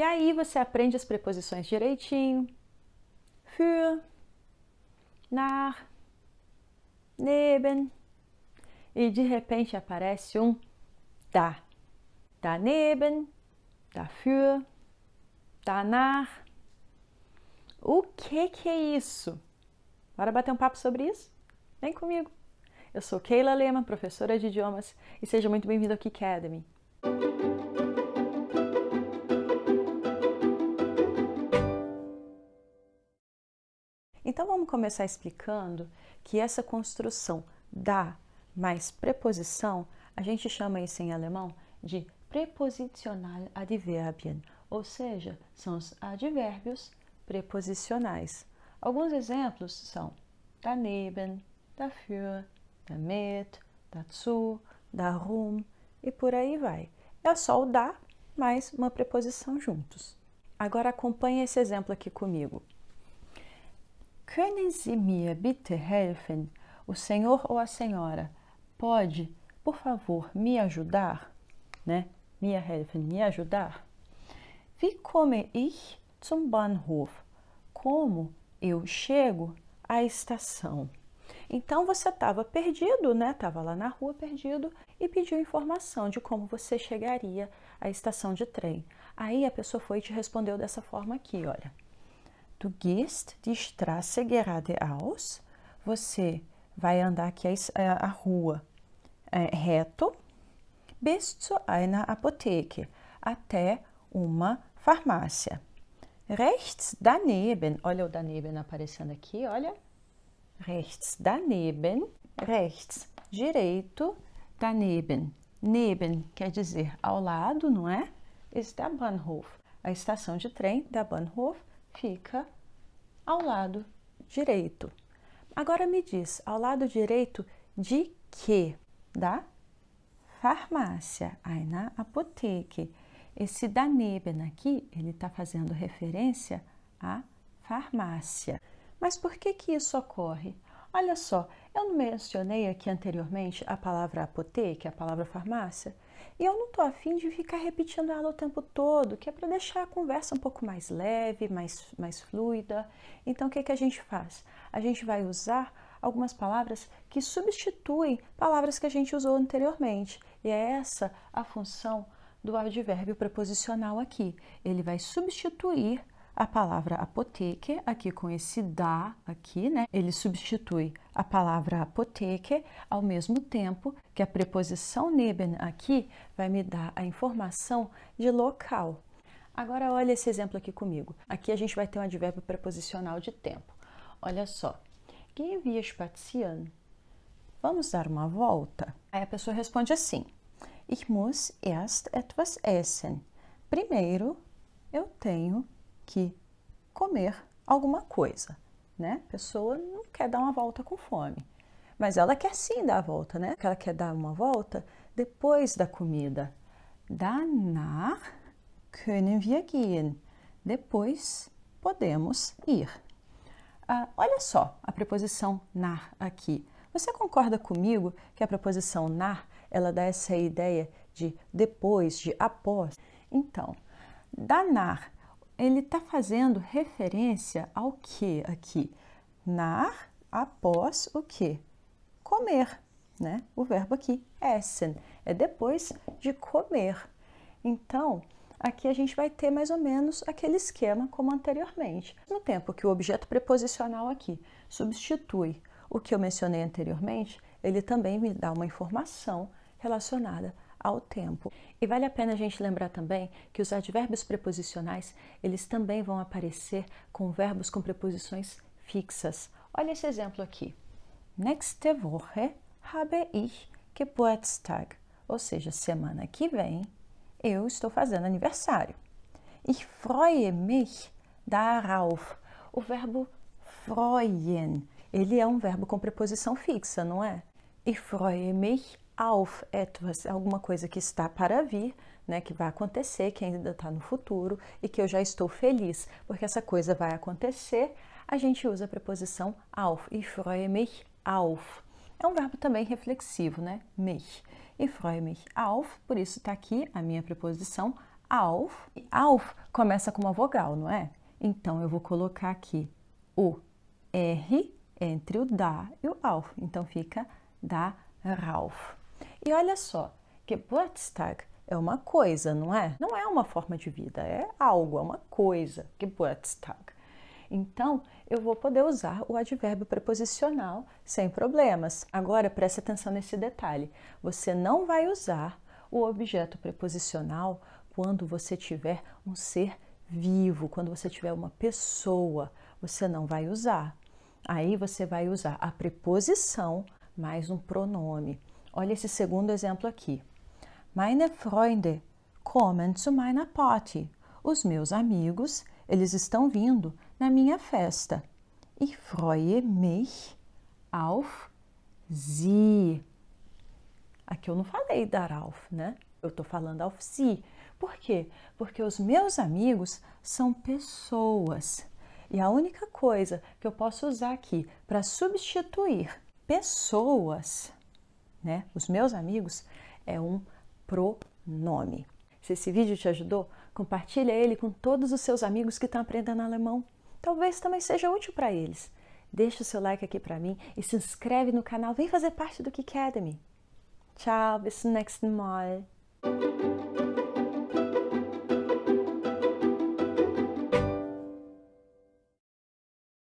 E aí você aprende as preposições direitinho. Für, nach, neben. E de repente aparece um da. Daneben, da nar. O que que é isso? Bora bater um papo sobre isso? Vem comigo. Eu sou Keila Lema, professora de idiomas, e seja muito bem-vindo ao Academy. começar explicando que essa construção da mais preposição, a gente chama isso em alemão de prepositional adverbien, ou seja, são os advérbios preposicionais. Alguns exemplos são daneben, dafür, damit, dazu, darum e por aí vai. É só o da mais uma preposição juntos. Agora acompanhe esse exemplo aqui comigo. Können Sie mir bitte helfen? O senhor ou a senhora pode, por favor, me ajudar? Né? Mir helfen, me ajudar? Wie komme ich zum Bahnhof? Como eu chego à estação? Então você estava perdido, né? Estava lá na rua perdido e pediu informação de como você chegaria à estação de trem. Aí a pessoa foi e te respondeu dessa forma aqui, olha. Du gehst die Straße geradeaus. Você vai andar aqui a, rua é, reto. Bis zu einer Apotheke. Até uma farmácia. Rechts daneben. Olha o daneben aparecendo aqui, olha. Rechts daneben. Rechts, direito. Daneben. Neben quer dizer ao lado, não é? Está Bahnhof. A estação de trem da Bahnhof fica ao lado direito. Agora me diz, ao lado direito de que, Da farmácia, aí na apoteque. Esse daneben aqui, ele está fazendo referência à farmácia. Mas por que que isso ocorre? Olha só, eu não mencionei aqui anteriormente a palavra apoteque, a palavra farmácia? E eu não tô afim de ficar repetindo ela o tempo todo, que é para deixar a conversa um pouco mais leve, mais, mais fluida. Então, o que, que a gente faz? A gente vai usar algumas palavras que substituem palavras que a gente usou anteriormente. E é essa a função do advérbio preposicional aqui. Ele vai substituir a palavra apoteque, aqui com esse da aqui, né, ele substitui a palavra apoteque ao mesmo tempo que a preposição neben aqui vai me dar a informação de local. Agora olha esse exemplo aqui comigo. Aqui a gente vai ter um advérbio preposicional de tempo. Olha só. Gehen wir spazieren? Vamos dar uma volta? Aí a pessoa responde assim: Ich muss erst etwas essen. Primeiro eu tenho que comer alguma coisa, né? A pessoa não quer dar uma volta com fome, mas ela quer sim dar a volta, né? Ela quer dar uma volta depois da comida. Danach können wir gehen. Depois podemos ir. Ah, olha só a preposição nar aqui. Você concorda comigo que a preposição nar ela dá essa ideia de depois, de após? Então, danar ele está fazendo referência ao que aqui? Nar, após o que? Comer, né? O verbo aqui, essen, é depois de comer. Então, aqui a gente vai ter mais ou menos aquele esquema como anteriormente. No tempo que o objeto preposicional aqui substitui o que eu mencionei anteriormente, ele também me dá uma informação relacionada ao tempo. E vale a pena a gente lembrar também que os advérbios preposicionais, eles também vão aparecer com verbos com preposições fixas. Olha esse exemplo aqui. Nächste Woche habe ich Geburtstag. Ou seja, semana que vem eu estou fazendo aniversário. Ich freue mich darauf. O verbo freuen, ele é um verbo com preposição fixa, não é? Ich freue mich auf etwas, alguma coisa que está para vir, né, que vai acontecer, que ainda está no futuro e que eu já estou feliz, porque essa coisa vai acontecer, a gente usa a preposição auf. Ich freue mich auf. É um verbo também reflexivo, né? Mich. Ich freue mich auf, por isso está aqui a minha preposição auf. E auf começa com uma vogal, não é? Então eu vou colocar aqui o R entre o da e o auf. Então fica da Rauf. E olha só, Geburtstag é uma coisa, não é? Não é uma forma de vida, é algo, é uma coisa, Geburtstag. Então, eu vou poder usar o advérbio preposicional sem problemas. Agora, preste atenção nesse detalhe. Você não vai usar o objeto preposicional quando você tiver um ser vivo, quando você tiver uma pessoa, você não vai usar. Aí você vai usar a preposição mais um pronome. Olha esse segundo exemplo aqui. Meine Freunde kommen zu meiner Party. Os meus amigos, eles estão vindo na minha festa. Ich freue mich auf sie. Aqui eu não falei dar auf, né? Eu estou falando auf sie. Por quê? Porque os meus amigos são pessoas. E a única coisa que eu posso usar aqui para substituir pessoas né? Os meus amigos é um pronome. Se esse vídeo te ajudou, compartilha ele com todos os seus amigos que estão aprendendo alemão. Talvez também seja útil para eles. Deixa o seu like aqui para mim e se inscreve no canal. Vem fazer parte do Kicademy. Tchau, bis zum nächsten Mal.